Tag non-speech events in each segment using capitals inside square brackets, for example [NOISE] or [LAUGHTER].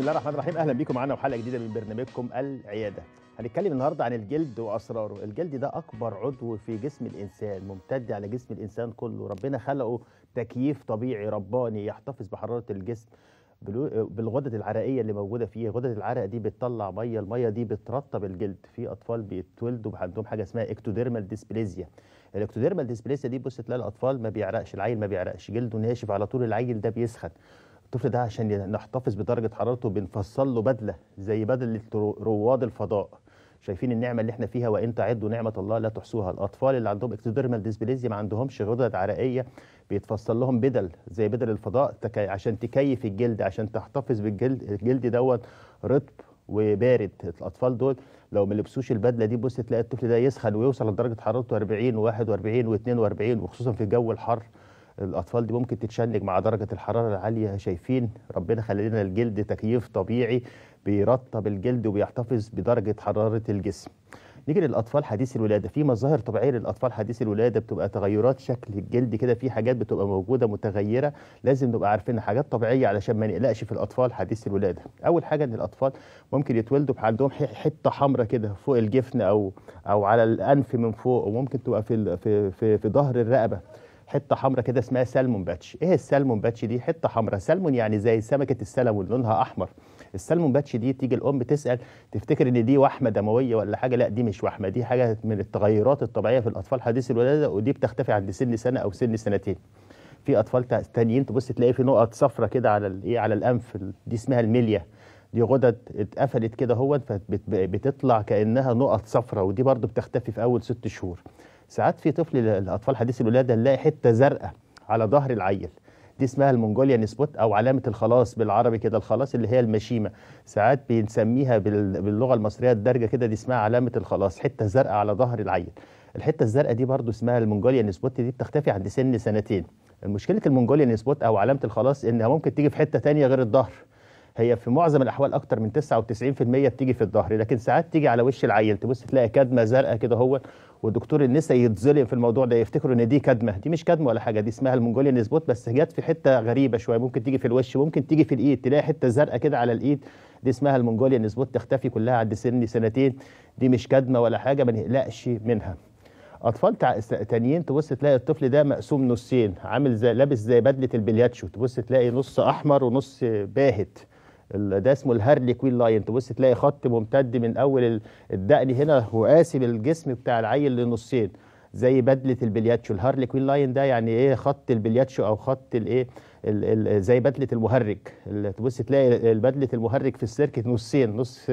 بسم الله الرحمن الرحيم اهلا بيكم معانا وحلقه جديده من برنامجكم العياده هنتكلم النهارده عن الجلد واسراره الجلد ده اكبر عضو في جسم الانسان ممتد على جسم الانسان كله ربنا خلقه تكييف طبيعي رباني يحتفظ بحراره الجسم بالغدد العرقيه اللي موجوده فيه غدد العرق دي بتطلع ميه الميه دي بترطب الجلد في اطفال بيتولدوا عندهم حاجه اسمها اكتوديرمال ديسبليزيا الاكتوديرمال ديسبليزيا دي بص تلاقي الاطفال ما بيعرقش العيل ما بيعرقش جلده ناشف على طول العيل ده بيسخن الطفل ده عشان نحتفظ بدرجه حرارته بنفصل له بدله زي بدله رواد الفضاء شايفين النعمه اللي احنا فيها وان تعدوا نعمه الله لا تحصوها الاطفال اللي عندهم اكتودرمال ديسبليزيا ما عندهمش غدد عرقيه بيتفصل لهم بدل زي بدل الفضاء عشان تكيف الجلد عشان تحتفظ بالجلد الجلد دوت رطب وبارد الاطفال دول لو ما لبسوش البدله دي بص تلاقي الطفل ده يسخن ويوصل لدرجه حرارته 40 و41 و42 وخصوصا في الجو الحر الاطفال دي ممكن تتشنج مع درجه الحراره العاليه شايفين ربنا خلى لنا الجلد تكييف طبيعي بيرطب الجلد وبيحتفظ بدرجه حراره الجسم نيجي للاطفال حديث الولاده في مظاهر طبيعيه للاطفال حديث الولاده بتبقى تغيرات شكل الجلد كده في حاجات بتبقى موجوده متغيره لازم نبقى عارفين حاجات طبيعيه علشان ما نقلقش في الاطفال حديث الولاده اول حاجه ان الاطفال ممكن يتولدوا عندهم حته حمراء كده فوق الجفن او او على الانف من فوق وممكن تبقى في في في, في ظهر الرقبه حته حمراء كده اسمها سالمون باتش ايه السالمون باتش دي حته حمراء سالمون يعني زي سمكه السلمون لونها احمر السالمون باتش دي تيجي الام تسال تفتكر ان دي وحمه دمويه ولا حاجه لا دي مش وحمه دي حاجه من التغيرات الطبيعيه في الاطفال حديث الولاده ودي بتختفي عند سن سنه او سن سنتين في اطفال تانيين تبص تلاقي في نقط صفرة كده على الايه على الانف دي اسمها الميليا دي غدد اتقفلت كده هو فبتطلع كانها نقط صفرة ودي برضو بتختفي في اول ست شهور ساعات في طفل الاطفال حديث الولاده نلاقي حته زرقاء على ظهر العيل دي اسمها المونجوليا سبوت او علامه الخلاص بالعربي كده الخلاص اللي هي المشيمه ساعات بنسميها باللغه المصريه الدارجه كده دي اسمها علامه الخلاص حته زرقاء على ظهر العيل الحته الزرقاء دي برضو اسمها المونجوليا سبوت دي بتختفي عند سن سنتين مشكله المونجوليا سبوت او علامه الخلاص انها ممكن تيجي في حته تانية غير الظهر هي في معظم الاحوال اكتر من 99% بتيجي في الظهر لكن ساعات تيجي على وش العيل تبص تلاقي كدمه زرقاء كده هو ودكتور النساء يتظلم في الموضوع ده يفتكروا ان دي كدمه دي مش كدمه ولا حاجه دي اسمها المنجوليان سبوت بس جت في حته غريبه شويه ممكن تيجي في الوش ممكن تيجي في الايد تلاقي حته زرقاء كده على الايد دي اسمها المنجوليان سبوت تختفي كلها عند سن سنتين دي مش كدمه ولا حاجه ما نقلقش منها اطفال تانيين تبص تلاقي الطفل ده مقسوم نصين عامل زي لابس زي بدله البلياتشو تبص تلاقي نص احمر ونص باهت ده اسمه الهارلي كوين لاين تبص تلاقي خط ممتد من اول الدقن هنا وقاسم الجسم بتاع العيل لنصين زي بدله البلياتشو الهارلي كوين لاين ده يعني ايه خط البلياتشو او خط الايه زي بدله المهرج تبص تلاقي بدله المهرج في السيركت نصين نص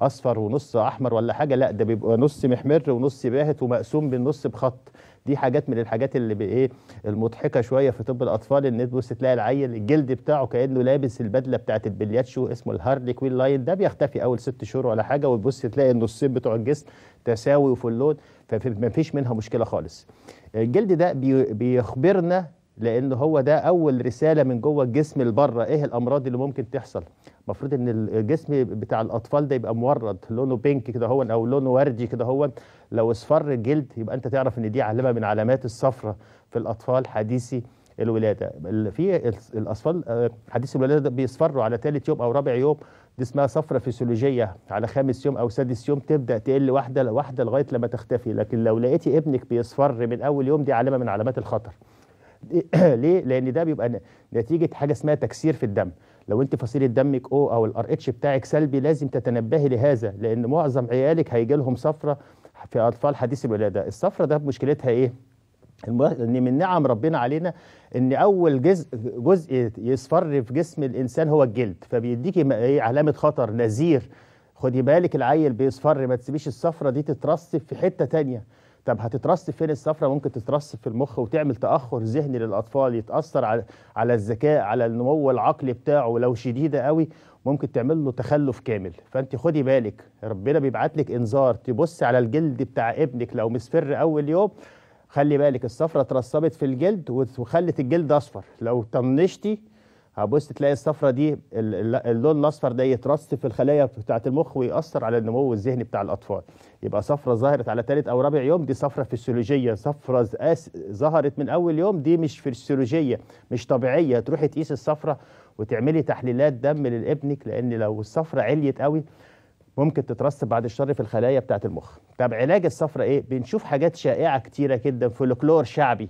اصفر ونص احمر ولا حاجه لا ده بيبقى نص محمر ونص باهت ومقسوم بالنص بخط دي حاجات من الحاجات اللي بايه المضحكه شويه في طب الاطفال ان تبص تلاقي العيل الجلد بتاعه كانه لابس البدله بتاعت البلياتشو اسمه الهارلي كوين لاين ده بيختفي اول ست شهور ولا حاجه وتبص تلاقي النصين بتوع الجسم تساوي وفي اللون فما فيش منها مشكله خالص الجلد ده بيخبرنا لان هو ده اول رساله من جوه الجسم لبره ايه الامراض اللي ممكن تحصل المفروض ان الجسم بتاع الاطفال ده يبقى مورد لونه بينك كده هو او لونه وردي كده هو لو اصفر الجلد يبقى انت تعرف ان دي علامه من علامات الصفرة في الاطفال حديثي الولاده في الاطفال آه، حديثي الولاده بيصفروا على ثالث يوم او رابع يوم دي اسمها صفرة فيسيولوجية على خامس يوم أو سادس يوم تبدأ تقل واحدة واحدة لغاية لما تختفي لكن لو لقيتي ابنك بيصفر من أول يوم دي علامة من علامات الخطر [COUGHS] ليه؟ لان ده بيبقى نتيجه حاجه اسمها تكسير في الدم لو انت فصيله دمك او او الار اتش بتاعك سلبي لازم تتنبهي لهذا لان معظم عيالك هيجي لهم صفره في اطفال حديث الولاده الصفره ده مشكلتها ايه ان من نعم ربنا علينا ان اول جزء جزء يصفر في جسم الانسان هو الجلد فبيديكي ايه علامه خطر نذير خدي بالك العيل بيصفر ما تسيبيش الصفره دي تترصف في حته تانية طب هتترص فين الصفرة ممكن تترص في المخ وتعمل تأخر ذهني للأطفال يتأثر على على الذكاء على النمو العقلي بتاعه ولو شديدة قوي ممكن تعمل له تخلف كامل فأنت خدي بالك ربنا بيبعت لك إنذار تبص على الجلد بتاع ابنك لو مصفر أول يوم خلي بالك الصفرة اترسبت في الجلد وخلت الجلد أصفر لو طنشتي هبص تلاقي الصفرة دي اللون الاصفر ده يترص في الخلايا بتاعه المخ ويأثر على النمو الذهني بتاع الاطفال يبقى صفرة ظهرت على ثالث او رابع يوم دي صفرة فسيولوجية صفرة ظهرت من اول يوم دي مش فسيولوجية مش طبيعية تروحي تقيس الصفرة وتعملي تحليلات دم لابنك لان لو الصفرة عليت قوي ممكن تترسب بعد الشر في الخلايا بتاعه المخ طب علاج الصفرة ايه بنشوف حاجات شائعة كتيرة جدا فولكلور شعبي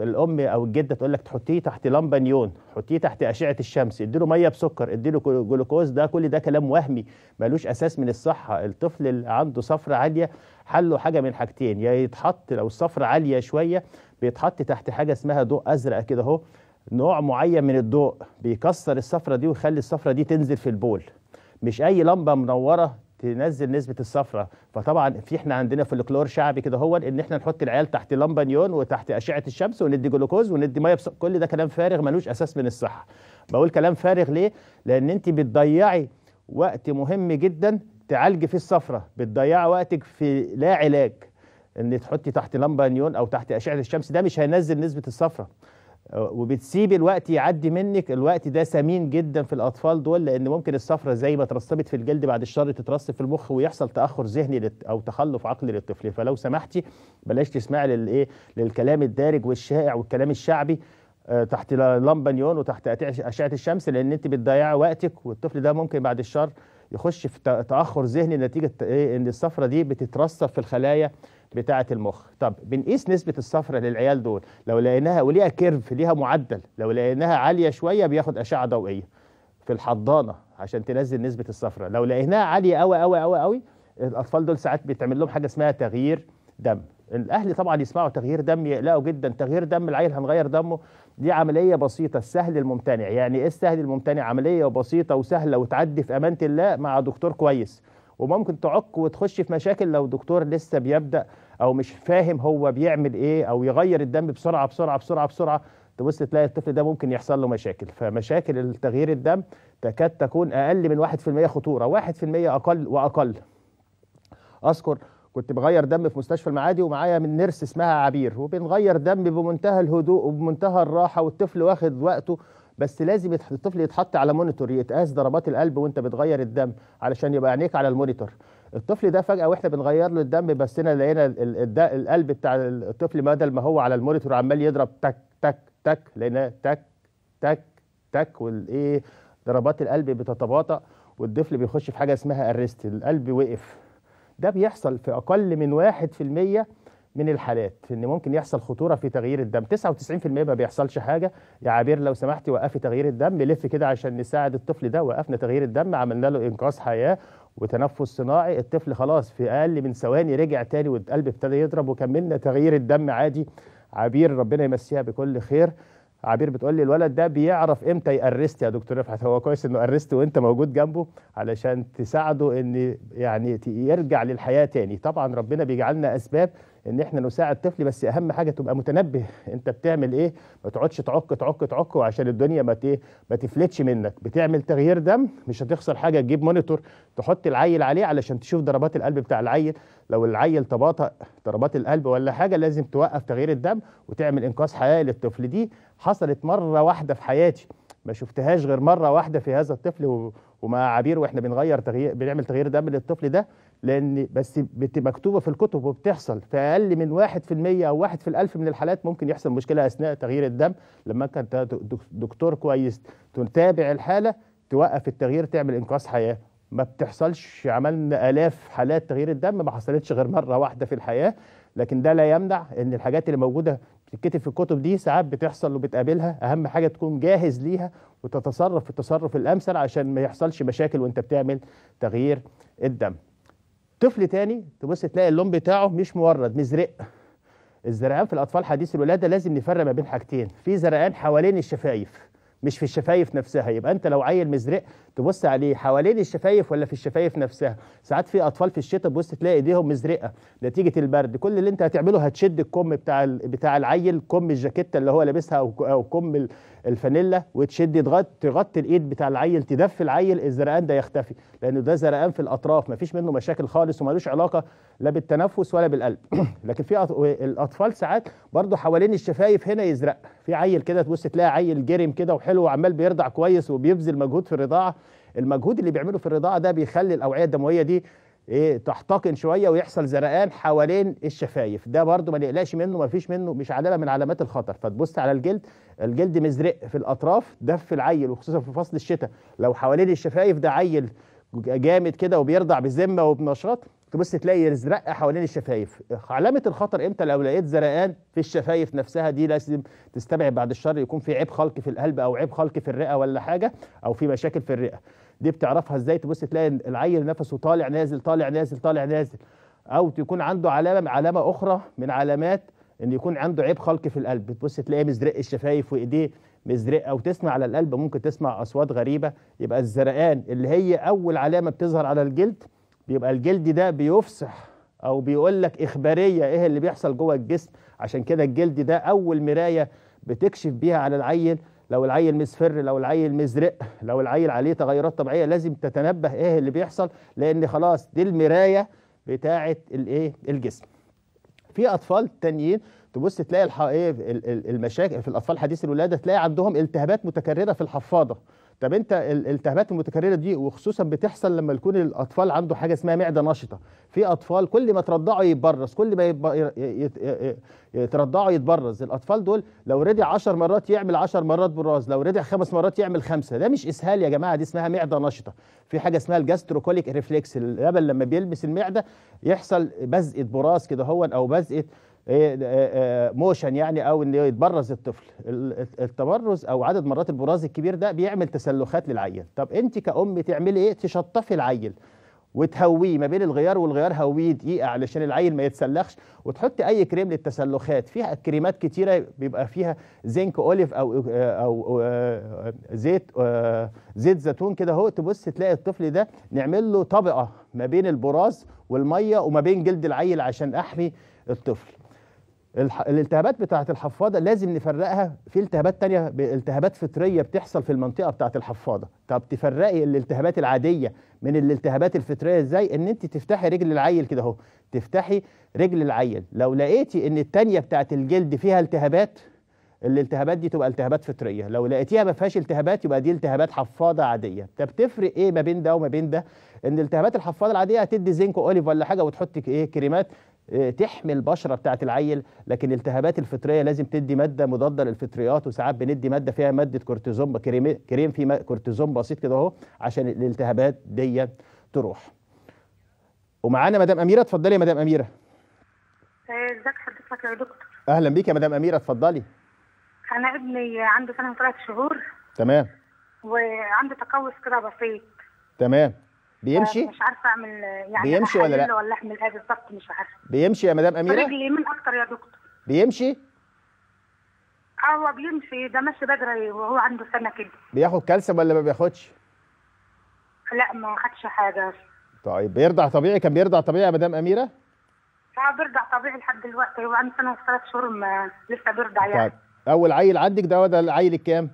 الام او الجده تقول لك تحطيه تحت لمبه نيون حطيه تحت اشعه الشمس اديله ميه بسكر اديله جلوكوز ده كل ده كلام وهمي ملوش اساس من الصحه الطفل اللي عنده صفرة عاليه حله حاجه من حاجتين يا يعني يتحط لو الصفرة عاليه شويه بيتحط تحت حاجه اسمها ضوء ازرق كده اهو نوع معين من الضوء بيكسر الصفرة دي ويخلي الصفرة دي تنزل في البول مش اي لمبه منوره تنزل نسبه الصفرة فطبعا في احنا عندنا فلكلور شعبي كده هو ان احنا نحط العيال تحت لمبانيون وتحت اشعه الشمس وندي جلوكوز وندي ميه بس... كل ده كلام فارغ ملوش اساس من الصحه بقول كلام فارغ ليه لان انت بتضيعي وقت مهم جدا تعالجي فيه الصفرة بتضيعي وقتك في لا علاج ان تحطي تحت لمبه نيون او تحت اشعه الشمس ده مش هينزل نسبه الصفرة وبتسيب الوقت يعدي منك الوقت ده سمين جدا في الاطفال دول لان ممكن الصفرة زي ما ترسبت في الجلد بعد الشر تترسب في المخ ويحصل تاخر ذهني او تخلف عقلي للطفل فلو سمحتي بلاش تسمعي للايه للكلام الدارج والشائع والكلام الشعبي آه، تحت لمبه نيون وتحت اشعه الشمس لان انت بتضيعي وقتك والطفل ده ممكن بعد الشر يخش في تاخر ذهني نتيجه ايه ان الصفره دي بتترسب في الخلايا بتاعه المخ طب بنقيس نسبه الصفره للعيال دول لو لقيناها وليها كيرف ليها معدل لو لقيناها عاليه شويه بياخد اشعه ضوئيه في الحضانه عشان تنزل نسبه الصفره لو لقيناها عاليه قوي قوي قوي قوي الاطفال دول ساعات بيتعمل لهم حاجه اسمها تغيير دم الاهل طبعا يسمعوا تغيير دم يقلقوا جدا تغيير دم العيل هنغير دمه دي عمليه بسيطه السهل الممتنع يعني ايه السهل الممتنع عمليه بسيطه وسهله وتعدي في امانه الله مع دكتور كويس وممكن تعق وتخش في مشاكل لو دكتور لسه بيبدا او مش فاهم هو بيعمل ايه او يغير الدم بسرعه بسرعه بسرعه بسرعه تبص تلاقي الطفل ده ممكن يحصل له مشاكل فمشاكل التغيير الدم تكاد تكون اقل من 1% خطوره 1% اقل واقل اذكر كنت بغير دم في مستشفى المعادي ومعايا من نيرس اسمها عبير وبنغير دم بمنتهى الهدوء وبمنتهى الراحه والطفل واخد وقته بس لازم الطفل يتحط على مونيتور يتقاس ضربات القلب وانت بتغير الدم علشان يبقى عينيك على المونيتور الطفل ده فجاه واحنا بنغير له الدم بسنا لقينا القلب بتاع الطفل بدل ما هو على المونيتور عمال يضرب تك تك تك لقينا تك تك تك والايه ضربات القلب بتتباطأ والطفل بيخش في حاجه اسمها الريست القلب وقف ده بيحصل في اقل من 1% من الحالات ان ممكن يحصل خطوره في تغيير الدم 99% ما بيحصلش حاجه يا عبير لو سمحتي وقفي تغيير الدم لف كده عشان نساعد الطفل ده وقفنا تغيير الدم عملنا له انقاذ حياه وتنفس صناعي الطفل خلاص في اقل من ثواني رجع تاني والقلب ابتدى يضرب وكملنا تغيير الدم عادي عبير ربنا يمسيها بكل خير عبير بتقول لي الولد ده بيعرف امتى يأرست يا دكتور رفعت هو كويس انه أرست وانت موجود جنبه علشان تساعده ان يعني يرجع للحياه تاني طبعا ربنا بيجعلنا اسباب ان احنا نساعد طفل بس اهم حاجه تبقى متنبه انت بتعمل ايه ما تقعدش تعك تعك تعك وعشان الدنيا ما ايه ما تفلتش منك بتعمل تغيير دم مش هتخسر حاجه تجيب مونيتور تحط العيل عليه علشان تشوف ضربات القلب بتاع العيل لو العيل تباطأ ضربات القلب ولا حاجه لازم توقف تغيير الدم وتعمل انقاذ حياه للطفل دي حصلت مره واحده في حياتي ما شفتهاش غير مره واحده في هذا الطفل ومع عبير واحنا بنغير تغيير بنعمل تغيير دم للطفل ده لان بس بتبقى مكتوبه في الكتب وبتحصل في اقل من 1% او 1 في الالف من الحالات ممكن يحصل مشكله اثناء تغيير الدم لما كان دكتور كويس تتابع الحاله توقف التغيير تعمل انقاذ حياه ما بتحصلش عملنا الاف حالات تغيير الدم ما حصلتش غير مره واحده في الحياه لكن ده لا يمنع ان الحاجات اللي موجوده بتتكتب في الكتب دي ساعات بتحصل وبتقابلها اهم حاجه تكون جاهز ليها وتتصرف في التصرف الامثل عشان ما يحصلش مشاكل وانت بتعمل تغيير الدم طفل تاني تبص تلاقي اللون بتاعه مش مورد مزرق الزرقان في الاطفال حديث الولاده لازم نفرق ما بين حاجتين في زرقان حوالين الشفايف مش في الشفايف نفسها يبقى انت لو عيل مزرق تبص عليه حوالين الشفايف ولا في الشفايف نفسها ساعات في اطفال في الشتاء تبص تلاقي ايديهم مزرقه نتيجه البرد كل اللي انت هتعمله هتشد الكم بتاع بتاع العيل كم الجاكيته اللي هو لابسها او كم الفانيلا وتشد تغطي الايد بتاع العيل تدفي العيل الزرقان ده يختفي لانه ده زرقان في الاطراف مفيش منه مشاكل خالص وملوش علاقه لا بالتنفس ولا بالقلب [CLEARS THROAT] لكن في الاطفال ساعات برضو حوالين الشفايف هنا يزرق في عيل كده تبص تلاقي عيل جرم كده وحلو وعمال بيرضع كويس وبيبذل مجهود في الرضاعه المجهود اللي بيعمله في الرضاعه ده بيخلي الاوعيه الدمويه دي ايه تحتقن شويه ويحصل زرقان حوالين الشفايف ده برده ما نقلقش منه ما فيش منه مش علامه من علامات الخطر فتبص على الجلد الجلد مزرق في الاطراف ده في العيل وخصوصا في فصل الشتاء لو حوالين الشفايف ده عيل جامد كده وبيرضع بذمه وبنشاط تبص تلاقي زرق حوالين الشفايف علامه الخطر امتى لو لقيت زرقان في الشفايف نفسها دي لازم تستبعد بعد الشر يكون في عيب خلقي في القلب او عيب خلقي في الرئه ولا حاجه او في مشاكل في الرئه دي بتعرفها ازاي تبص تلاقي العيل نفسه طالع نازل طالع نازل طالع نازل او تكون عنده علامه علامه اخرى من علامات ان يكون عنده عيب خلقي في القلب بتبص تلاقيه مزرق الشفايف وايديه مزرقه او تسمع على القلب ممكن تسمع اصوات غريبه يبقى الزرقان اللي هي اول علامه بتظهر على الجلد بيبقى الجلد ده بيفصح او بيقول لك اخباريه ايه اللي بيحصل جوه الجسم عشان كده الجلد ده اول مرايه بتكشف بيها على العيل لو العيل مسفر لو العيل مزرق لو العيل عليه تغيرات طبيعيه لازم تتنبه ايه اللي بيحصل لان خلاص دي المرايه بتاعه الايه الجسم في اطفال تانيين تبص تلاقي ايه المشاكل في الاطفال حديث الولاده تلاقي عندهم التهابات متكرره في الحفاضه طب انت الالتهابات المتكرره دي وخصوصا بتحصل لما يكون الاطفال عنده حاجه اسمها معده نشطه في اطفال كل ما ترضعه يتبرز كل ما يترضعه يتبرز الاطفال دول لو رضع 10 مرات يعمل 10 مرات براز لو رضع خمس مرات يعمل خمسه ده مش اسهال يا جماعه دي اسمها معده نشطه في حاجه اسمها الجاستروكوليك ريفلكس اللبن لما بيلبس المعده يحصل بزقه براز كده هو او بزقه إيه، إيه، إيه، موشن يعني او ان يتبرز الطفل التبرز او عدد مرات البراز الكبير ده بيعمل تسلخات للعيل طب انت كأم تعملي ايه تشطفي العيل وتهويه ما بين الغيار والغيار هويه دقيقه علشان العيل ما يتسلخش وتحطي اي كريم للتسلخات فيها كريمات كتيره بيبقى فيها زنك اوليف او او آه، زيت آه، زيت زيتون كده اهو تبص تلاقي الطفل ده نعمل له طبقه ما بين البراز والميه وما بين جلد العيل عشان احمي الطفل الالتهابات بتاعه الحفاضه لازم نفرقها في التهابات تانية التهابات فطريه بتحصل في المنطقه بتاعه الحفاضه طب تفرقي الالتهابات العاديه من الالتهابات الفطريه ازاي ان انت تفتحي رجل العيل كده اهو تفتحي رجل العيل لو لقيتي ان التانية بتاعه الجلد فيها التهابات الالتهابات دي تبقى التهابات فطريه لو لقيتيها ما فيهاش التهابات يبقى دي التهابات حفاضه عاديه طب تفرق ايه ما بين ده وما بين ده ان التهابات الحفاضه العاديه هتدي زنك اوليف ولا حاجه وتحطي ايه كريمات آه، تحمي البشره بتاعه العيل لكن الالتهابات الفطريه لازم تدي ماده مضاده للفطريات وساعات بندي ماده فيها ماده كورتيزون كريم كريم في كورتيزون بسيط كده اهو عشان الالتهابات دي تروح ومعانا مدام اميره اتفضلي يا مدام اميره ازيك حضرتك يا دكتور اهلا بيك يا مدام اميره اتفضلي انا ابني عنده سنه وثلاث شهور تمام وعنده تقوس كده بسيط تمام بيمشي مش عارفه اعمل يعني بيمشي ولا لا ولا احمل ايه بالظبط مش عارفه بيمشي يا مدام اميره رجلي يمين اكتر يا دكتور بيمشي اه هو بيمشي ده ماشي بدري وهو عنده سنه كده بياخد كالسيوم ولا ما بياخدش لا ما خدش حاجه طيب بيرضع طبيعي كان بيرضع طبيعي يا مدام اميره اه بيرضع طبيعي لحد دلوقتي هو عنده سنه وثلاث شهور ما لسه بيرضع يعني طيب اول عيل عندك ده ولا العيل الكام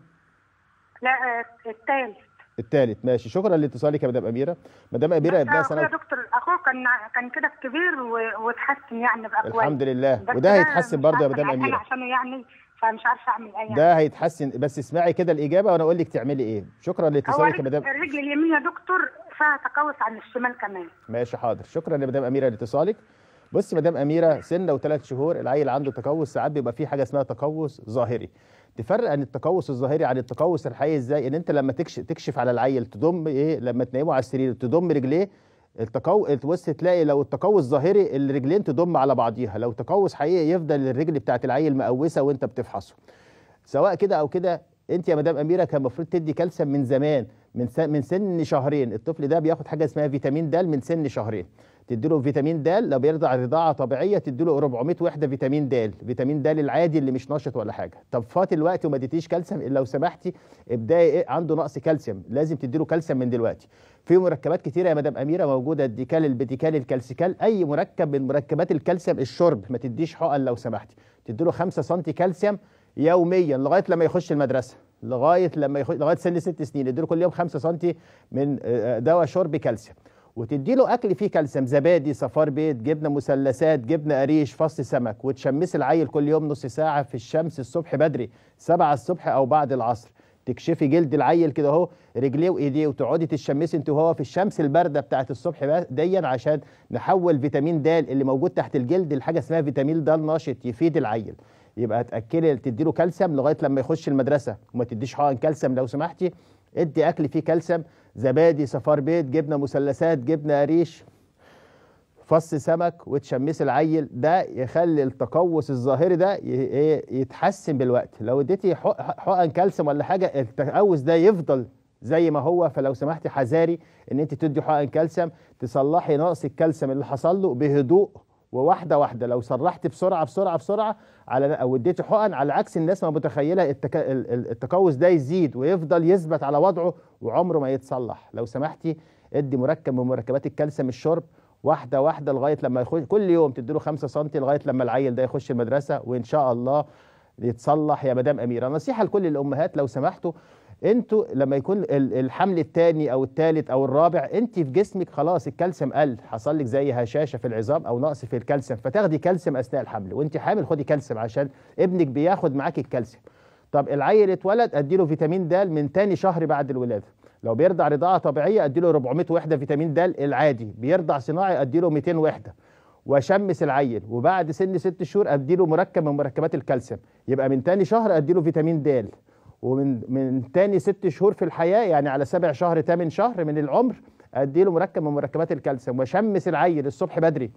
لا آه، الثالث الثالث ماشي شكرا لاتصالك يا مدام اميره مدام اميره ابنها سنه يا دكتور اخوه كان كان كده كبير واتحسن يعني بقى الحمد لله وده هيتحسن برضه يا مدام اميره عشان يعني فمش عارفه اعمل ايه يعني. ده هيتحسن بس اسمعي كده الاجابه وانا اقول لك تعملي ايه شكرا لاتصالك يا مدام الرجل اليمين يا دكتور فيها تقوس عن الشمال كمان ماشي حاضر شكرا يا مدام اميره لاتصالك بصي مدام اميره سنه وثلاث شهور العيل عنده تقوس ساعات بيبقى في حاجه اسمها تقوس ظاهري تفرق عن التقوس الظاهري عن التقوس الحقيقي ازاي ان انت لما تكشف, تكشف على العيل تضم ايه لما تنيمه على السرير تضم رجليه التقو تبص تلاقي لو التقوس ظاهري الرجلين تضم على بعضيها لو تقوس حقيقي يفضل الرجل بتاعت العيل مقوسه وانت بتفحصه سواء كده او كده انت يا مدام اميره كان المفروض تدي كالسيوم من زمان من من سن شهرين الطفل ده بياخد حاجه اسمها فيتامين د من سن شهرين تديله فيتامين د لو بيرضع رضاعه طبيعيه تديله 400 وحده فيتامين د فيتامين د العادي اللي مش نشط ولا حاجه طب فات الوقت وما اديتيش كالسيوم لو سمحتي ابداي ايه عنده نقص كالسيوم لازم تديله كالسيوم من دلوقتي في مركبات كتيره يا مدام اميره موجوده الديكال البيتيكال الكالسيكال اي مركب من مركبات الكالسيوم الشرب ما تديش حقن لو سمحتي تديله 5 سم كالسيوم يوميا لغايه لما يخش المدرسه لغايه لما يخش لغايه سن ست سنين اديله كل يوم 5 سم من آه، آه، دواء شرب كالسيوم وتدي له اكل فيه كالسيوم زبادي صفار بيض جبنه مثلثات جبنه قريش فص سمك وتشمس العيل كل يوم نص ساعه في الشمس الصبح بدري 7 الصبح او بعد العصر تكشفي جلد العيل كده اهو رجليه وايديه وتقعدي تشمسي انت وهو في الشمس البارده بتاعت الصبح ديا عشان نحول فيتامين د اللي موجود تحت الجلد لحاجه اسمها فيتامين د ناشط يفيد العيل يبقى تاكلي تدي له كالسيوم لغايه لما يخش المدرسه وما تديش حقن كالسيوم لو سمحتي ادي اكل فيه كالسيوم زبادي صفار بيت جبنه مثلثات جبنه قريش فص سمك وتشمس العيل ده يخلي التقوس الظاهري ده ايه، يتحسن بالوقت لو اديتي حقن كالسيوم ولا حاجه التقوس ده يفضل زي ما هو فلو سمحتي حذاري ان انت تدي حقن كالسيوم تصلحي نقص الكالسيوم اللي حصل له بهدوء وواحده واحده لو سرحت بسرعه بسرعه بسرعه على او حقن على عكس الناس ما متخيله التك... التقوس ده يزيد ويفضل يثبت على وضعه وعمره ما يتصلح لو سمحتي ادي مركب من مركبات الكالسيوم الشرب واحده واحده لغايه لما يخش كل يوم تديله 5 سم لغايه لما العيل ده يخش المدرسه وان شاء الله يتصلح يا مدام اميره نصيحه لكل الامهات لو سمحتوا انتوا لما يكون الحمل الثاني او الثالث او الرابع انت في جسمك خلاص الكالسيوم قل حصل لك زي هشاشه في العظام او نقص في الكالسيوم فتاخدي كالسيوم اثناء الحمل وانت حامل خدي كالسيوم عشان ابنك بياخد معاك الكالسيوم طب العيل اتولد اديله فيتامين د من ثاني شهر بعد الولاده لو بيرضع رضاعه طبيعيه اديله 400 وحده فيتامين د العادي بيرضع صناعي اديله 200 وحده واشمس العيل وبعد سن ست شهور اديله مركب من مركبات الكالسيوم يبقى من ثاني شهر اديله فيتامين د ومن من تاني ست شهور في الحياه يعني على سبع شهر تامن شهر من العمر ادي له مركب من مركبات الكالسيوم واشمس العيل الصبح بدري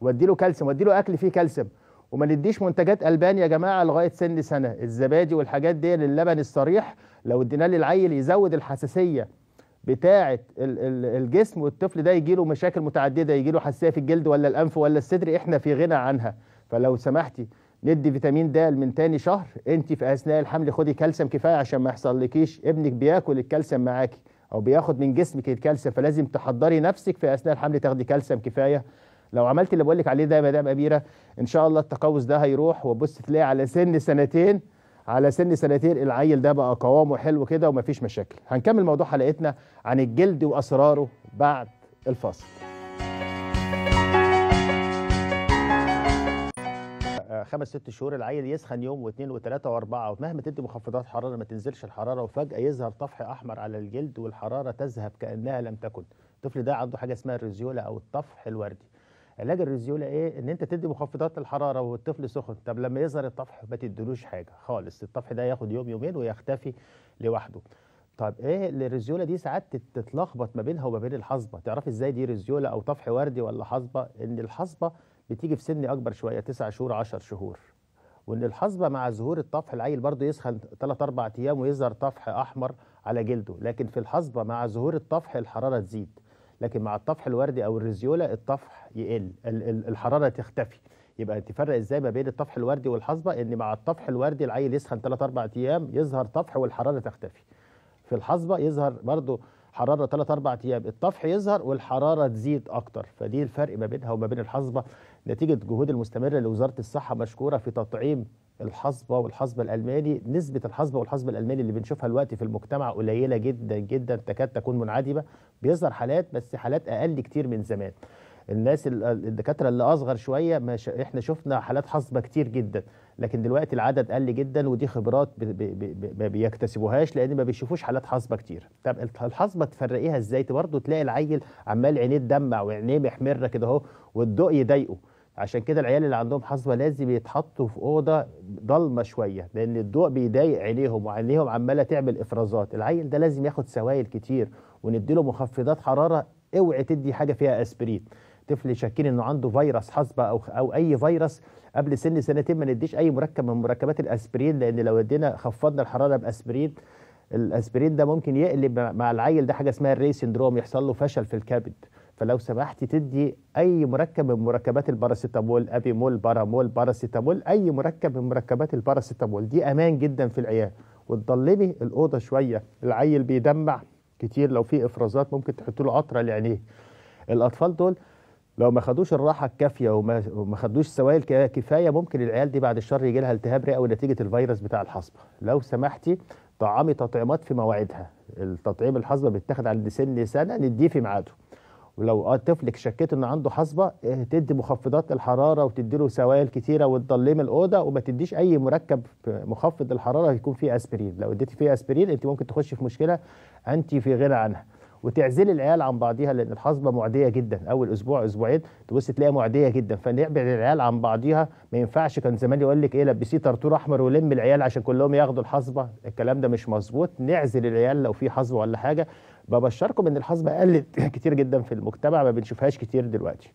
وادي له كالسيوم وادي له اكل فيه كالسيوم وما نديش منتجات البان يا جماعه لغايه سن سنه الزبادي والحاجات دي اللبن الصريح لو اديناه للعيل يزود الحساسيه بتاعه الجسم والطفل ده يجيله مشاكل متعدده يجيله حساسيه في الجلد ولا الانف ولا الصدر احنا في غنى عنها فلو سمحتي ندي فيتامين د من تاني شهر انت في اثناء الحمل خدي كالسيوم كفايه عشان ما يحصلكيش ابنك بياكل الكالسيوم معاكي او بياخد من جسمك الكالسيوم فلازم تحضري نفسك في اثناء الحمل تاخدي كالسيوم كفايه لو عملت اللي بقول لك عليه ده يا مدام اميره ان شاء الله التقوس ده هيروح وبص تلاقي على سن سنتين على سن سنتين العيل ده بقى قوامه حلو كده ومفيش مشاكل هنكمل موضوع حلقتنا عن الجلد واسراره بعد الفاصل خمس ست شهور العيل يسخن يوم واثنين وثلاثه واربعه ومهما تدي مخفضات حراره ما تنزلش الحراره وفجاه يظهر طفح احمر على الجلد والحراره تذهب كانها لم تكن الطفل ده عنده حاجه اسمها الريزيولا او الطفح الوردي علاج الريزيولا ايه ان انت تدي مخفضات الحراره والطفل سخن طب لما يظهر الطفح ما تديلوش حاجه خالص الطفح ده ياخد يوم يومين ويختفي لوحده طب ايه الريزيولا دي ساعات تتلخبط ما بينها وما بين الحصبه تعرفي ازاي دي ريزيولا او طفح وردي ولا حصبه ان الحصبه بتيجي في سن اكبر شويه تسع شهور 10 شهور وان الحصبه مع ظهور الطفح العيل برضه يسخن 3 4 ايام ويظهر طفح احمر على جلده لكن في الحصبه مع ظهور الطفح الحراره تزيد لكن مع الطفح الوردي او الريزيولا الطفح يقل الحراره تختفي يبقى تفرق ازاي ما بين الطفح الوردي والحصبه ان مع الطفح الوردي العيل يسخن 3 4 ايام يظهر طفح والحراره تختفي في الحصبه يظهر برضه حراره 3 4 ايام الطفح يظهر والحراره تزيد اكتر فدي الفرق ما بينها وما بين الحصبه نتيجة جهود المستمرة لوزارة الصحة مشكورة في تطعيم الحصبة والحصبة الألماني نسبة الحصبة والحصبة الألماني اللي بنشوفها الوقت في المجتمع قليلة جدا جدا تكاد تكون منعدمة بيظهر حالات بس حالات أقل كتير من زمان الناس الدكاتره اللي اصغر شويه ش... احنا شفنا حالات حصبه كتير جدا لكن دلوقتي العدد قل جدا ودي خبرات ما ب... ب... ما بيكتسبوهاش لان ما بيشوفوش حالات حصبه كتير طب الحصبه تفرقيها ازاي برضه تلاقي العيل عمال عينيه تدمع وعينيه محمره كده اهو والضوء يضايقه عشان كده العيال اللي عندهم حصبه لازم يتحطوا في اوضه ضلمه شويه لان الضوء بيضايق عينيهم وعينيهم عماله تعمل افرازات العيل ده لازم ياخد سوائل كتير ونديله مخفضات حراره اوعي تدي حاجه فيها اسبرين طفل شاكين انه عنده فيروس حصبه او او اي فيروس قبل سن سنتين ما نديش اي مركب من مركبات الاسبرين لان لو ادينا خفضنا الحراره باسبرين الاسبرين ده ممكن يقلب مع العيل ده حاجه اسمها الري سندروم يحصل له فشل في الكبد فلو سمحتي تدي اي مركب من مركبات الباراسيتامول ابيمول بارامول باراسيتامول اي مركب من مركبات الباراسيتامول دي امان جدا في العيال وتضلمي الاوضه شويه العيل بيدمع كتير لو في افرازات ممكن تحط له قطره لعينيه الاطفال دول لو ما خدوش الراحه الكافيه وما خدوش سوائل كفايه ممكن العيال دي بعد الشر يجي لها التهاب رئوي نتيجه الفيروس بتاع الحصبه لو سمحتي طعمي تطعيمات في مواعيدها التطعيم الحصبه بيتاخد عند سن سنه نديه في ميعاده ولو آه، طفلك شكيت ان عنده حصبه آه، تدي مخفضات الحراره وتدي له سوائل كثيره وتضلمي الاوضه وما تديش اي مركب مخفض الحراره يكون فيه اسبرين لو اديتي فيه اسبرين انت ممكن تخش في مشكله انت في غنى عنها وتعزلي العيال عن بعضيها لان الحصبه معديه جدا اول اسبوع اسبوعين تبص تلاقيها معديه جدا فنبعد العيال عن بعضيها ما ينفعش كان زمان يقول لك ايه لبسيه طرطور احمر ولم العيال عشان كلهم ياخدوا الحصبه الكلام ده مش مظبوط نعزل العيال لو في حصبه ولا حاجه ببشركم ان الحصبه قلت [LAUGHS] كتير جدا في المجتمع ما بنشوفهاش كتير دلوقتي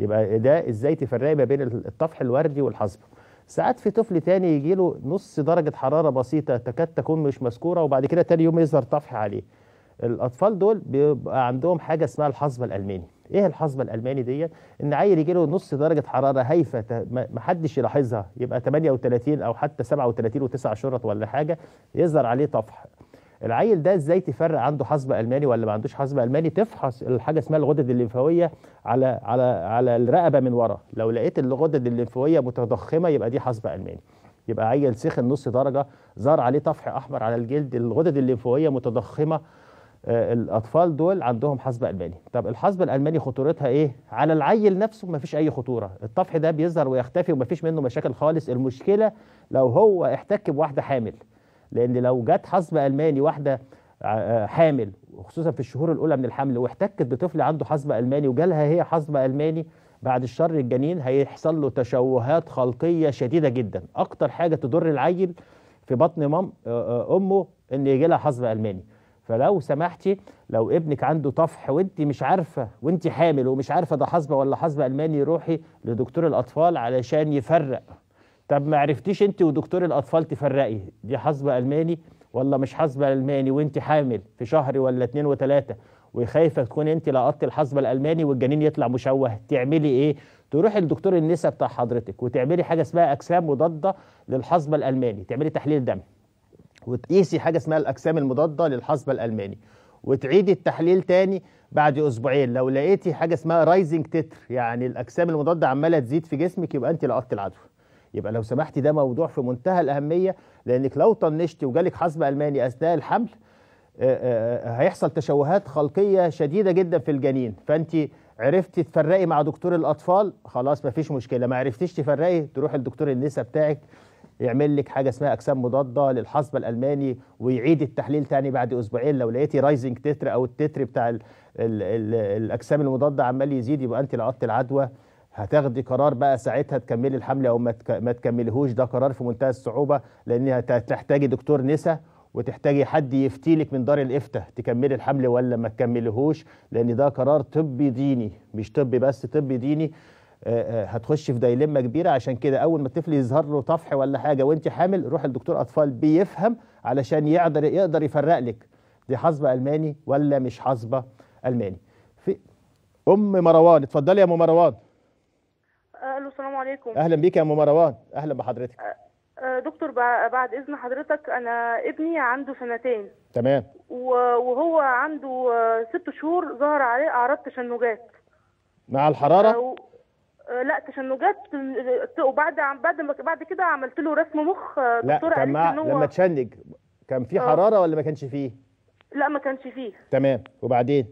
يبقى ده ازاي تفرقي ما بين الطفح الوردي والحصبه ساعات في طفل تاني يجي له نص درجة حرارة بسيطة تكاد تكون مش مذكورة وبعد كده تاني يوم يظهر طفح عليه الأطفال دول بيبقى عندهم حاجة اسمها الحصبة الألماني ايه الحصبة الألماني دي ان عيل يجي له نص درجة حرارة هايفة حدش يلاحظها يبقى 38 او حتى 37 و9 شرط ولا حاجة يظهر عليه طفح العيل ده ازاي تفرق عنده حصب الماني ولا ما عندوش حصب الماني تفحص الحاجه اسمها الغدد الليمفاويه على على على الرقبه من ورا لو لقيت الغدد الليمفاويه متضخمه يبقى دي حصب الماني يبقى عيل سخن نص درجه زار عليه طفح احمر على الجلد الغدد الليمفاويه متضخمه آه، الاطفال دول عندهم حصب الماني طب الحصب الالماني خطورتها ايه على العيل نفسه ما فيش اي خطوره الطفح ده بيظهر ويختفي وما فيش منه مشاكل خالص المشكله لو هو احتك بواحده حامل لان لو جت حصب الماني واحده آه، آه، حامل وخصوصا في الشهور الاولى من الحمل واحتكت بطفل عنده حصب الماني وجالها هي حصب الماني بعد الشر الجنين هيحصل له تشوهات خلقيه شديده جدا اكتر حاجه تضر العيل في بطن مام آه، امه ان يجي لها حصب الماني فلو سمحتي لو ابنك عنده طفح وانت مش عارفه وانت حامل ومش عارفه ده حصبه ولا حصبه الماني روحي لدكتور الاطفال علشان يفرق طب ما عرفتيش انت ودكتور الاطفال تفرقي دي حصبه الماني ولا مش حصبه الماني وانت حامل في شهر ولا اتنين وتلاته وخايفه تكون انت لقطت الحصبه الالماني والجنين يطلع مشوه تعملي ايه تروحي لدكتور النساء بتاع حضرتك وتعملي حاجه اسمها اجسام مضاده للحصبه الالماني تعملي تحليل دم وتقيسي حاجه اسمها الاجسام المضاده للحصبه الالماني وتعيدي التحليل تاني بعد اسبوعين لو لقيتي حاجه اسمها رايزنج تتر يعني الاجسام المضاده عماله تزيد في جسمك يبقى انت لقطت العدوى يبقى لو سمحتي ده موضوع في منتهى الأهمية لأنك لو طنشتي وجالك حصب ألماني أثناء الحمل آه، آه، آه، هيحصل تشوهات خلقية شديدة جدا في الجنين فأنت عرفتي تفرقي مع دكتور الأطفال خلاص مفيش مشكلة ما عرفتيش تفرقي تروح لدكتور النساء بتاعك يعمل لك حاجه اسمها اجسام مضاده للحصبه الالماني ويعيد التحليل تاني بعد اسبوعين لو لقيتي رايزنج تتر او التتر بتاع الـ الـ الـ الاجسام المضاده عمال يزيد يبقى انت لقطت العدوى هتاخدي قرار بقى ساعتها تكملي الحمل او ما تكمليهوش ده قرار في منتهى الصعوبه لان هتحتاجي دكتور نسا وتحتاجي حد يفتيلك من دار الافتاء تكملي الحمل ولا ما تكمليهوش لان ده قرار طبي ديني مش طبي بس طبي ديني هتخش في دايلمه كبيره عشان كده اول ما الطفل يظهر له طفح ولا حاجه وانت حامل روح لدكتور اطفال بيفهم علشان يقدر يقدر يفرق لك دي حصبه الماني ولا مش حصبه الماني في ام مروان اتفضلي يا ام مروان الو السلام عليكم اهلا بيك يا ام مروان اهلا بحضرتك أه، أه، دكتور بعد اذن حضرتك انا ابني عنده سنتين تمام وهو عنده آه، ست شهور ظهر عليه اعراض تشنجات مع الحراره لا تشنجات وبعد بعد بعد كده عملت له رسم مخ دكتور لا كان مع... هو... لما تشنج كان في حراره ولا ما كانش فيه لا ما كانش فيه تمام وبعدين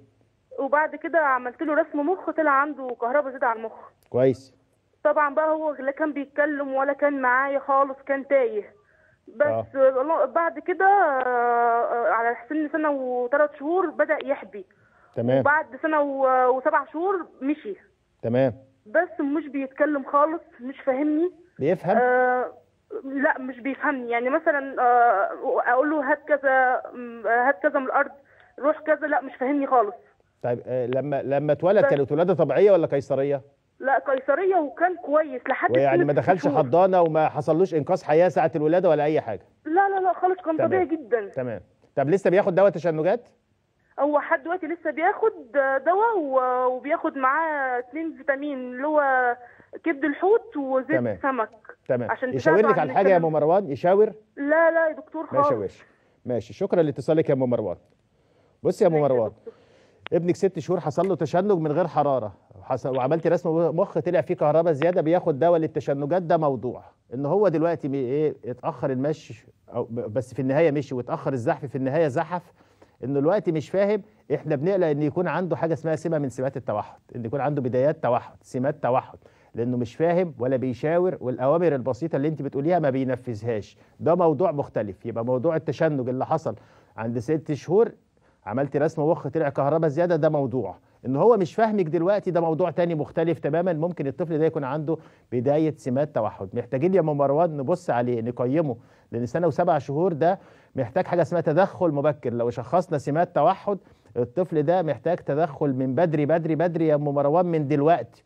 وبعد كده عملت له رسم مخ طلع عنده كهرباء زياده على المخ كويس طبعا بقى هو لا كان بيتكلم ولا كان معايا خالص كان تايه بس آه. بعد كده آه، على سن سنه وثلاث شهور بدا يحبي تمام وبعد سنه وسبع شهور مشي تمام بس مش بيتكلم خالص مش فاهمني بيفهم آه لا مش بيفهمني يعني مثلا آه اقول له هات كذا هات كذا من الارض روح كذا لا مش فاهمني خالص طيب آه لما لما اتولد كانت ولاده طبيعيه ولا قيصريه؟ لا قيصريه وكان كويس لحد يعني ما دخلش حضانه وما حصلوش انقاذ حياه ساعه الولاده ولا اي حاجه لا لا لا خالص كان طبيعي جدا تمام طب لسه بياخد دواء تشنجات هو لحد دلوقتي لسه بياخد دواء وبياخد معاه اثنين فيتامين اللي هو كبد الحوت وزيت تمام. سمك تمام عشان يشاور لك على حاجه يا ام مروان يشاور لا لا يا دكتور خالص ما يشاورش ماشي شكرا لاتصالك يا ام مروان بصي يا ام مروان ابنك ست شهور حصل له تشنج من غير حراره حصل وعملت رسم مخ طلع فيه كهرباء زياده بياخد دواء للتشنجات ده موضوع ان هو دلوقتي ايه اتاخر المشي او بس في النهايه مشي واتاخر الزحف في النهايه زحف انه دلوقتي مش فاهم احنا بنقلق ان يكون عنده حاجه اسمها سمه من سمات التوحد ان يكون عنده بدايات توحد سمات توحد لانه مش فاهم ولا بيشاور والاوامر البسيطه اللي انت بتقوليها ما بينفذهاش ده موضوع مختلف يبقى موضوع التشنج اللي حصل عند ست شهور عملت رسمه مخ طلع كهرباء زياده ده موضوع ان هو مش فاهمك دلوقتي ده موضوع تاني مختلف تماما ممكن الطفل ده يكون عنده بدايه سمات توحد محتاجين يا ام مروان نبص عليه نقيمه لان سنه وسبع شهور ده محتاج حاجه اسمها تدخل مبكر لو شخصنا سمات توحد الطفل ده محتاج تدخل من بدري بدري بدري يا ام مروان من دلوقتي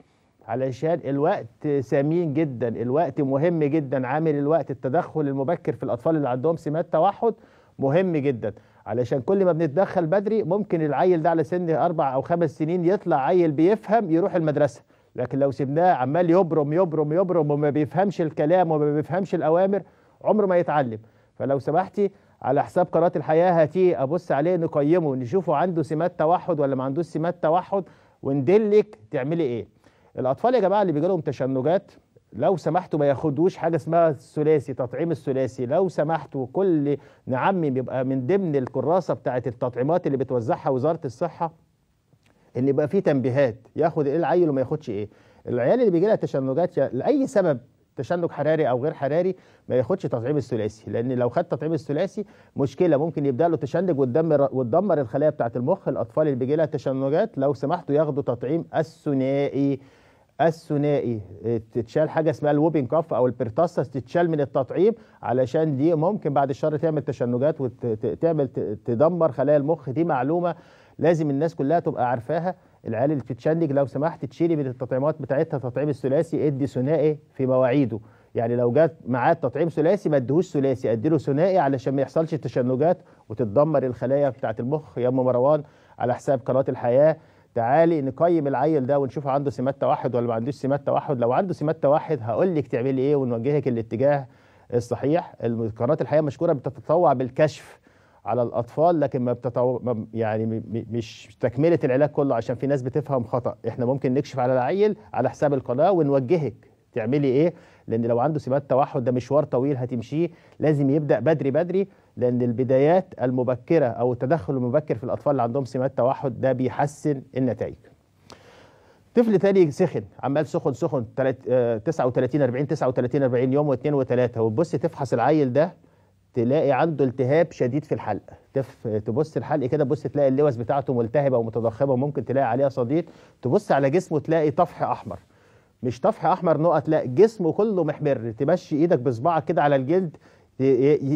علشان الوقت ثمين جدا الوقت مهم جدا عامل الوقت التدخل المبكر في الاطفال اللي عندهم سمات توحد مهم جدا علشان كل ما بنتدخل بدري ممكن العيل ده على سن اربع او خمس سنين يطلع عيل بيفهم يروح المدرسه لكن لو سيبناه عمال يبرم يبرم يبرم وما بيفهمش الكلام وما بيفهمش الاوامر عمره ما يتعلم فلو سمحتي على حساب قناه الحياه هاتيه ابص عليه نقيمه نشوفه عنده سمات توحد ولا ما عندوش سمات توحد وندلك تعملي ايه الاطفال يا جماعه اللي بيجي لهم تشنجات لو سمحتوا ما ياخدوش حاجه اسمها الثلاثي تطعيم الثلاثي لو سمحتوا كل نعمي بيبقى من ضمن الكراسه بتاعه التطعيمات اللي بتوزعها وزاره الصحه ان يبقى في تنبيهات ياخد ايه العيل وما ياخدش ايه العيال اللي بيجي لها تشنجات لاي سبب تشنج حراري او غير حراري ما ياخدش تطعيم الثلاثي لان لو خد تطعيم الثلاثي مشكله ممكن يبدا له تشنج وتدمر وتدمر الخلايا بتاعه المخ الاطفال اللي بيجي لها تشنجات لو سمحتوا ياخدوا تطعيم الثنائي الثنائي آه، تتشال حاجه اسمها الوبين كف او البرتاسس تتشال من التطعيم علشان دي ممكن بعد الشر تعمل تشنجات وتعمل تدمر خلايا المخ دي معلومه لازم الناس كلها تبقى عارفاها العيال اللي بتتشنج لو سمحت تشيلي من التطعيمات بتاعتها تطعيم الثلاثي ادي ثنائي في مواعيده يعني لو جات معاه تطعيم ثلاثي ما اديهوش ثلاثي اديله ثنائي علشان ما يحصلش تشنجات وتتدمر الخلايا بتاعت المخ يا ام مروان على حساب قناه الحياه تعالي نقيم العيل ده ونشوف عنده سمات توحد ولا ما عندوش سمات توحد لو عنده سمات توحد هقول لك تعملي ايه ونوجهك الاتجاه الصحيح قناه الحياه مشكوره بتتطوع بالكشف على الاطفال لكن ما بتطو... ما يعني مش تكمله العلاج كله عشان في ناس بتفهم خطا احنا ممكن نكشف على العيل على حساب القناه ونوجهك تعملي ايه لان لو عنده سمات توحد ده مشوار طويل هتمشيه لازم يبدا بدري بدري لأن البدايات المبكرة أو التدخل المبكر في الأطفال اللي عندهم سمات توحد ده بيحسن النتائج طفل تاني سخن عمال سخن سخن 39 40 39 40 يوم واثنين وثلاثه وتبص تفحص العيل ده تلاقي عنده التهاب شديد في الحلق تف... تبص الحلق كده بص تلاقي اللوز بتاعته ملتهبه ومتضخمه وممكن تلاقي عليها صديد تبص على جسمه تلاقي طفح احمر مش طفح احمر نقط لا جسمه كله محمر تمشي ايدك بصباعك كده على الجلد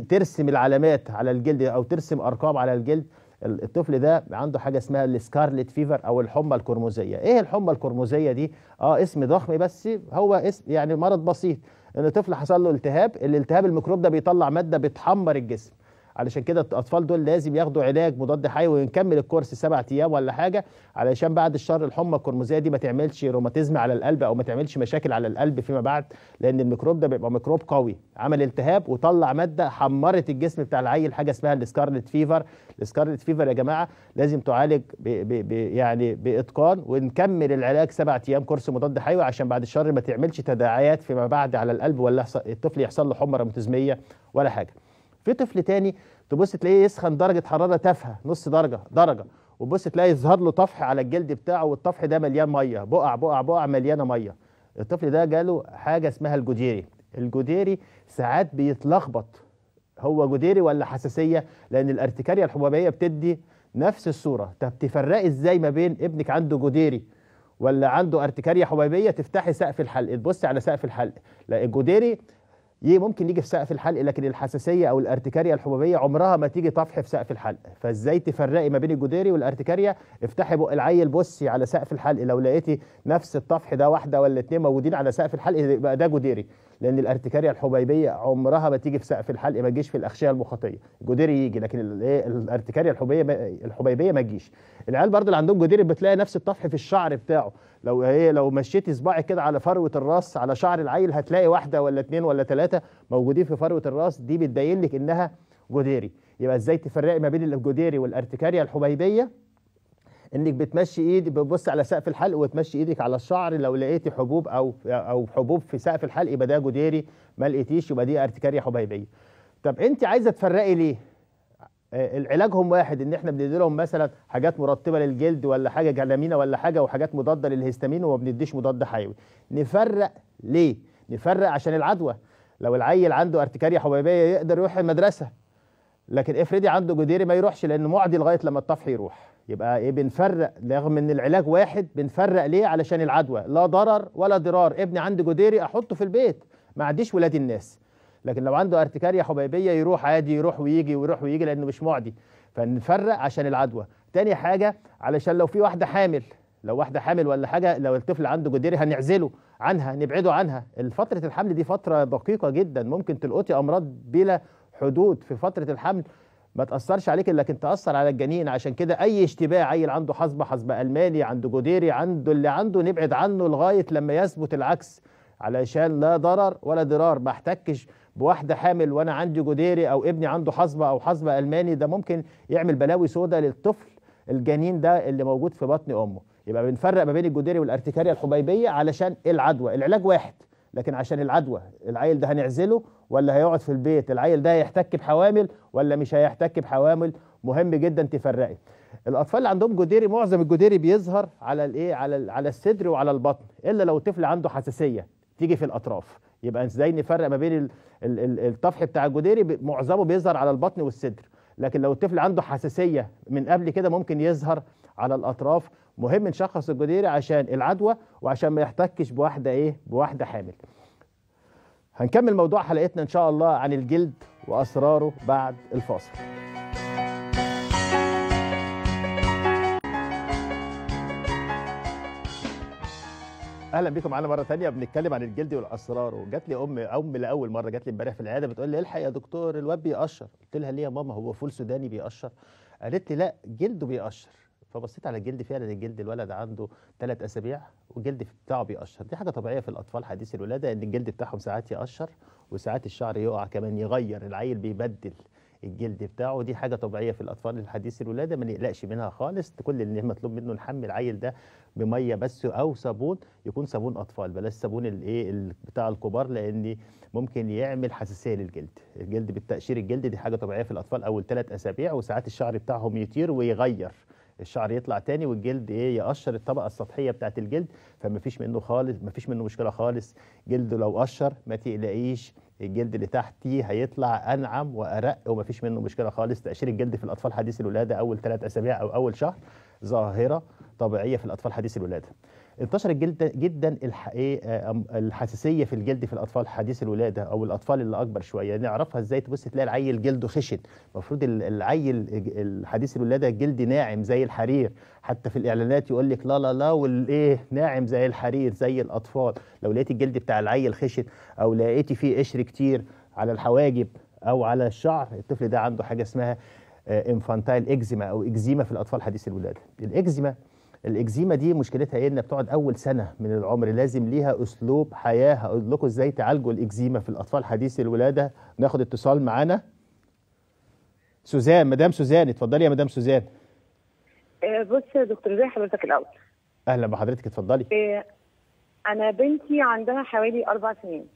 ترسم العلامات على الجلد او ترسم ارقام على الجلد الطفل ده عنده حاجه اسمها السكارلت فيفر او الحمى القرمزيه ايه الحمى القرمزيه دي اه اسم ضخم بس هو اسم يعني مرض بسيط ان طفل حصل له التهاب الالتهاب الميكروب ده بيطلع ماده بتحمر الجسم علشان كده الاطفال دول لازم ياخدوا علاج مضاد حيوي ونكمل الكورس سبع ايام ولا حاجه علشان بعد الشر الحمى القرمزيه دي ما تعملش روماتيزم على القلب او ما تعملش مشاكل على القلب فيما بعد لان الميكروب ده بيبقى ميكروب قوي عمل التهاب وطلع ماده حمرت الجسم بتاع العيل حاجه اسمها السكارلت فيفر السكارلت فيفر يا جماعه لازم تعالج بـ بـ بـ يعني باتقان ونكمل العلاج سبع ايام كورس مضاد حيوي عشان بعد الشر ما تعملش تداعيات فيما بعد على القلب ولا الطفل يحصل له حمى روماتيزميه ولا حاجه في طفل تاني تبص تلاقيه يسخن درجه حراره تافهه نص درجه درجه وبص تلاقي يظهر له طفح على الجلد بتاعه والطفح ده مليان ميه بقع بقع بقع مليانه ميه الطفل ده جاله حاجه اسمها الجديري الجديري ساعات بيتلخبط هو جديري ولا حساسيه لان الارتكاريه الحبوبيه بتدي نفس الصوره طب تفرقي ازاي ما بين ابنك عنده جديري ولا عنده ارتكاريه حبيبيه تفتحي سقف الحلق تبصي على سقف الحلق لا الجديري ممكن يجي في سقف الحلق لكن الحساسيه او الارتكاريا الحبوبيه عمرها ما تيجي طفح في سقف الحلق فازاي تفرقي ما بين الجديري والارتكاريا افتحي بق العيل بصي على سقف الحلق لو لقيتي نفس الطفح ده واحده ولا اتنين موجودين على سقف الحلق يبقى ده جديري لان الارتكاريا الحبيبيه عمرها ما تيجي في سقف الحلق ما تجيش في الاغشيه المخاطيه الجدري يجي لكن إيه، الارتكاريا الحبيبيه الحبيبيه ما تجيش العيال برضه اللي عندهم جدري بتلاقي نفس الطفح في الشعر بتاعه لو ايه لو مشيتي صباعك كده على فروه الراس على شعر العيل هتلاقي واحده ولا اتنين ولا ثلاثه موجودين في فروه الراس دي بتبين لك انها جديري يبقى ازاي تفرقي ما بين الجديري والارتكاريا الحبيبيه انك بتمشي ايدك بتبص على سقف الحلق وتمشي ايدك على الشعر لو لقيتي حبوب او او حبوب في سقف الحلق يبقى ده جديري ما لقيتيش يبقى دي ارتكاريا حبيبيه طب انت عايزه تفرقي ليه آه، علاجهم واحد ان احنا بندي لهم مثلا حاجات مرطبه للجلد ولا حاجه جلامينه ولا حاجه وحاجات مضاده للهستامين وما بنديش مضاد حيوي نفرق ليه نفرق عشان العدوى لو العيل عنده ارتكاريا حبيبيه يقدر يروح المدرسه لكن افرضي عنده جديري ما يروحش لانه معدي لغايه لما الطفح يروح يبقى ايه بنفرق رغم ان العلاج واحد بنفرق ليه علشان العدوى لا ضرر ولا ضرار ابني عندي جديري احطه في البيت ما عنديش ولاد الناس لكن لو عنده ارتكاريا حبيبية يروح عادي يروح ويجي ويروح ويجي لانه مش معدي فنفرق عشان العدوى تاني حاجة علشان لو في واحدة حامل لو واحدة حامل ولا حاجة لو الطفل عنده جديري هنعزله عنها نبعده عنها فترة الحمل دي فترة دقيقة جدا ممكن تلقطي أمراض بلا حدود في فترة الحمل ما تاثرش عليك لكن تاثر على الجنين عشان كده اي اشتباه عيل عنده حصبه حصبه الماني عنده جديري عنده اللي عنده نبعد عنه لغايه لما يثبت العكس علشان لا ضرر ولا ضرار ما احتكش بواحده حامل وانا عندي جديري او ابني عنده حصبه او حصبه الماني ده ممكن يعمل بلاوي سوداء للطفل الجنين ده اللي موجود في بطن امه يبقى بنفرق ما بين الجديري والارتكاريا الحبيبيه علشان العدوى العلاج واحد لكن عشان العدوى العيل ده هنعزله ولا هيقعد في البيت العيل ده هيحتك بحوامل ولا مش هيحتك بحوامل مهم جدا تفرقي الاطفال اللي عندهم جديري معظم الجديري بيظهر على الايه على على الصدر وعلى البطن الا لو طفل عنده حساسيه تيجي في الاطراف يبقى ازاي نفرق ما بين الطفح بتاع الجديري معظمه بيظهر على البطن والصدر لكن لو الطفل عنده حساسيه من قبل كده ممكن يظهر على الاطراف مهم نشخص الجديري عشان العدوى وعشان ما يحتكش بواحده ايه بواحده حامل هنكمل موضوع حلقتنا ان شاء الله عن الجلد واسراره بعد الفاصل اهلا بيكم معانا مره ثانيه بنتكلم عن الجلد والاسرار وجات لي ام ام لاول مره جات لي امبارح في العياده بتقول لي الحق يا دكتور الواد بيقشر قلت لها ليه يا ماما هو فول سوداني بيقشر قالت لي لا جلده بيقشر فبصيت على الجلد فعلا الجلد الولد عنده ثلاث اسابيع والجلد بتاعه بيقشر دي حاجه طبيعيه في الاطفال حديثي الولاده ان الجلد بتاعهم ساعات يقشر وساعات الشعر يقع كمان يغير العيل بيبدل الجلد بتاعه دي حاجه طبيعيه في الاطفال الحديث الولاده ما نقلقش منها خالص كل اللي [LAUGHS] مطلوب منه نحمي العيل ده بميه بس او صابون يكون صابون اطفال بلاش صابون الايه بتاع الكبار لان ممكن يعمل حساسيه للجلد الجلد بالتقشير الجلد دي حاجه طبيعيه في الاطفال اول ثلاث اسابيع وساعات الشعر بتاعهم يطير ويغير الشعر يطلع تاني والجلد ايه يقشر الطبقه السطحيه بتاعت الجلد فمفيش منه خالص فيش منه مشكله خالص جلده لو قشر ما تقلقيش الجلد اللي تحتي هيطلع انعم وارق ومفيش منه مشكله خالص تقشير الجلد في الاطفال حديث الولاده اول ثلاث اسابيع او اول شهر ظاهره طبيعيه في الاطفال حديث الولاده انتشرت جدا جدا إيه، آه، الحساسيه في الجلد في الاطفال حديث الولاده او الاطفال اللي اكبر شويه نعرفها ازاي تبص تلاقي العيل جلده خشن المفروض العيل حديث الولاده جلد ناعم زي الحرير حتى في الاعلانات يقول لك لا لا لا والايه ناعم زي الحرير زي الاطفال لو لقيتي الجلد بتاع العيل خشن او لقيتي فيه قشر كتير على الحواجب او على الشعر الطفل ده عنده حاجه اسمها انفانتايل آه، اكزيما او اكزيما في الاطفال حديث الولاده الاكزيما الاكزيما دي مشكلتها ايه انها بتقعد اول سنه من العمر لازم ليها اسلوب حياه هقول لكم ازاي تعالجوا الاكزيما في الاطفال حديثي الولاده ناخد اتصال معانا سوزان مدام سوزان اتفضلي يا مدام سوزان آه، بص يا دكتور ازي حضرتك الاول اهلا بحضرتك اتفضلي آه، انا بنتي عندها حوالي اربع سنين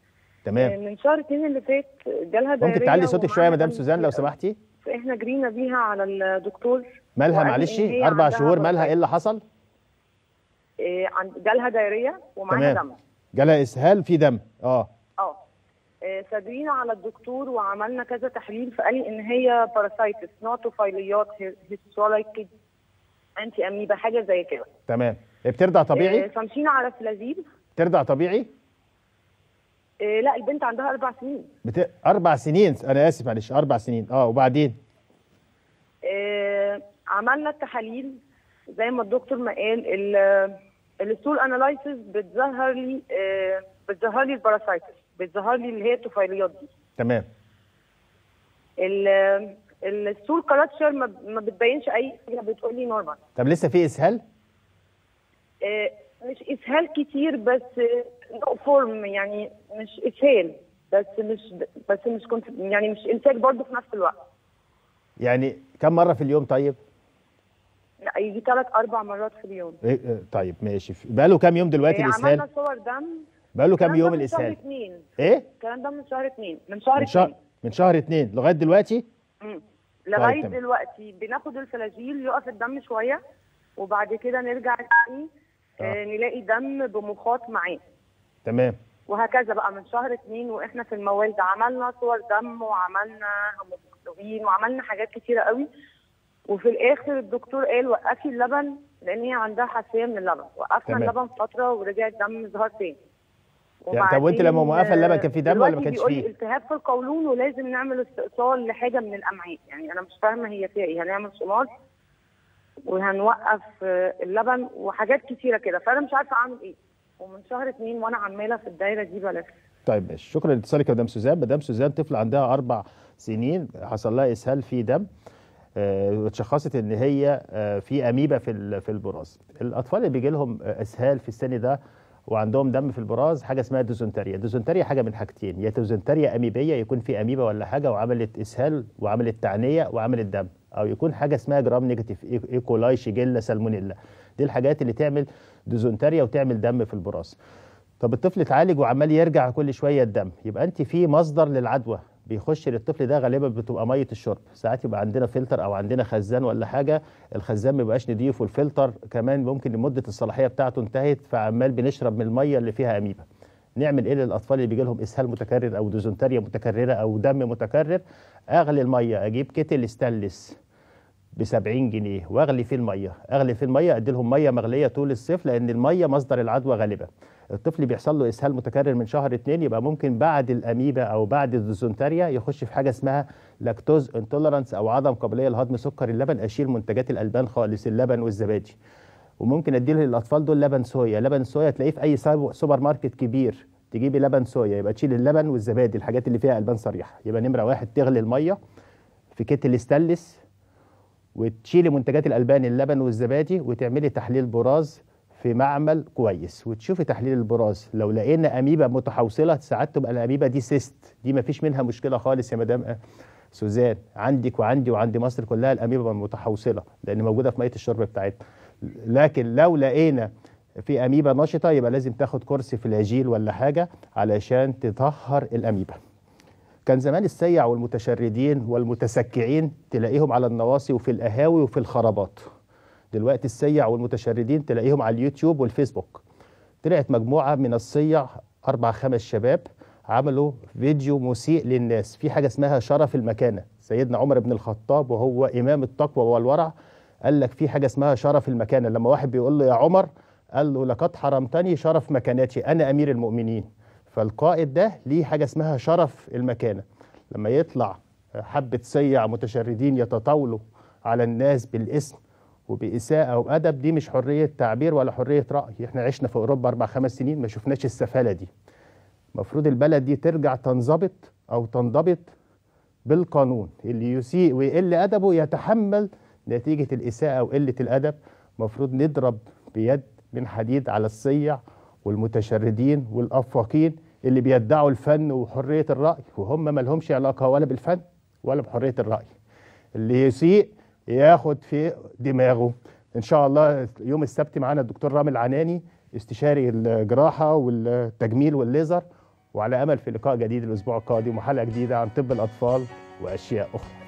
تمام آه، من شهر اتنين اللي فات جالها دايريه ممكن تعلي صوتك شويه يا مدام سوزان لو سمحتي احنا جرينا بيها على الدكتور مالها معلش اربع شهور مالها ايه اللي حصل؟ إيه، جالها دايريه ومعاها دم جالها اسهال في دم اه اه صادرين إيه، على الدكتور وعملنا كذا تحليل فقال لي ان هي باراسايتس نوتوفايليات هيستولايك انتي اميبا حاجه زي كده تمام إيه، بترضع طبيعي؟ فمشينا على فلازيب بترضع طبيعي؟ إيه لا البنت عندها اربع سنين بت... اربع سنين انا اسف معلش اربع سنين اه وبعدين؟ إيه عملنا التحاليل زي ما الدكتور ما قال الستول اناليسز بتظهر لي آه، بتظهر لي الباراسايتس بتظهر لي اللي هي الطفيليات دي تمام الستول كاركتر ما بتبينش اي حاجه بتقول لي نورمال طب لسه في اسهال؟ آه مش اسهال كتير بس نو فورم يعني مش اسهال بس مش بس مش كنت يعني مش انتاج برضه في نفس الوقت يعني كم مره في اليوم طيب؟ يجي ثلاث اربع مرات في اليوم إيه،, إيه طيب ماشي بقى له كام يوم دلوقتي إيه الاسهال؟ عملنا صور دم بقى له كام يوم الاسهال؟ من شهر اثنين ايه؟ الكلام ده من شهر اثنين من شهر من شهر من شهر اثنين لغايه دلوقتي؟ امم لغايه طيب دلوقتي بناخد الفلاجيل يقف الدم شويه وبعد كده نرجع تاني آه،, آه. نلاقي دم بمخاط معاه تمام وهكذا بقى من شهر اتنين واحنا في الموال ده عملنا صور دم وعملنا هيموجلوبين وعملنا حاجات كتيره قوي وفي الاخر الدكتور قال وقفي اللبن لان هي عندها حساسيه من اللبن وقفنا اللبن فتره ورجع الدم ظهر تاني يعني طب وانت لما موقفه اللبن كان في دم ولا ما كانش فيه؟ التهاب في القولون ولازم نعمل استئصال لحاجه من الامعاء يعني انا مش فاهمه هي فيها ايه هنعمل سونار وهنوقف آه، اللبن وحاجات كتيره كده فانا مش عارفه اعمل ايه ومن شهر اتنين وانا عماله في الدايره دي بلف طيب ماشي شكرا لاتصالك يا مدام سوزان مدام سوزان طفل عندها اربع سنين حصل لها اسهال في دم آه، اتشخصت ان هي آه، في اميبا في في البراز الاطفال اللي بيجي لهم آه، اسهال في السن ده وعندهم دم في البراز حاجه اسمها دوزنتريا دوزنتريا حاجه من حاجتين يا دوزنتريا اميبيه يكون في اميبا ولا حاجه وعملت اسهال وعملت تعنيه وعملت دم او يكون حاجه اسمها جرام نيجاتيف ايكولاي شيجيلا سالمونيلا دي الحاجات اللي تعمل دوزنتريا وتعمل دم في البراز طب الطفل اتعالج وعمال يرجع كل شويه الدم يبقى انت في مصدر للعدوى بيخش للطفل ده غالبا بتبقى ميه الشرب ساعات يبقى عندنا فلتر او عندنا خزان ولا حاجه الخزان ما بيبقاش نضيف والفلتر كمان ممكن لمده الصلاحيه بتاعته انتهت فعمال بنشرب من الميه اللي فيها اميبا نعمل ايه للاطفال اللي بيجي لهم اسهال متكرر او ديزنتريا متكرره او دم متكرر اغلي الميه اجيب كتل ستانلس ب 70 جنيه واغلي فيه الميه اغلي فيه الميه ادي لهم ميه مغليه طول الصيف لان الميه مصدر العدوى غالبا الطفل بيحصل له اسهال متكرر من شهر اثنين يبقى ممكن بعد الاميبا او بعد الديزنتريا يخش في حاجه اسمها لاكتوز انتولرانس او عدم قابليه لهضم سكر اللبن اشيل منتجات الالبان خالص اللبن والزبادي وممكن اديله للاطفال دول لبن صويا لبن صويا تلاقيه في اي سوبر ماركت كبير تجيبي لبن صويا يبقى تشيل اللبن والزبادي الحاجات اللي فيها البان صريحه يبقى نمره واحد تغلي الميه في كتل استانلس وتشيلي منتجات الالبان اللبن والزبادي وتعملي تحليل براز في معمل كويس وتشوفي تحليل البراز لو لقينا اميبا متحوصله ساعات تبقى الاميبا دي سيست دي ما فيش منها مشكله خالص يا مدام آه، سوزان عندك وعندي وعند مصر كلها الاميبا متحوصله لان موجوده في ميه الشرب بتاعتنا لكن لو لقينا في اميبا نشطه يبقى لازم تاخد كورس في العجيل ولا حاجه علشان تطهر الاميبا كان زمان السيع والمتشردين والمتسكعين تلاقيهم على النواصي وفي القهاوي وفي الخرابات دلوقتي السيع والمتشردين تلاقيهم على اليوتيوب والفيسبوك طلعت مجموعه من السيع اربع خمس شباب عملوا فيديو مسيء للناس في حاجه اسمها شرف المكانه سيدنا عمر بن الخطاب وهو امام التقوى والورع قال لك في حاجه اسمها شرف المكانه لما واحد بيقول له يا عمر قال له لقد حرمتني شرف مكانتي انا امير المؤمنين فالقائد ده ليه حاجه اسمها شرف المكانه لما يطلع حبه سيع متشردين يتطاولوا على الناس بالاسم وبإساءة وأدب دي مش حرية تعبير ولا حرية رأي احنا عشنا في أوروبا أربع خمس سنين ما شفناش السفالة دي المفروض البلد دي ترجع تنضبط أو تنضبط بالقانون اللي يسيء ويقل أدبه يتحمل نتيجة الإساءة وقلة الأدب المفروض نضرب بيد من حديد على الصيع والمتشردين والأفاقين اللي بيدعوا الفن وحرية الرأي وهم ما لهمش علاقة ولا بالفن ولا بحرية الرأي اللي يسيء ياخد في دماغه ان شاء الله يوم السبت معانا الدكتور رامي العناني استشاري الجراحه والتجميل والليزر وعلى امل في لقاء جديد الاسبوع القادم وحلقه جديده عن طب الاطفال واشياء اخرى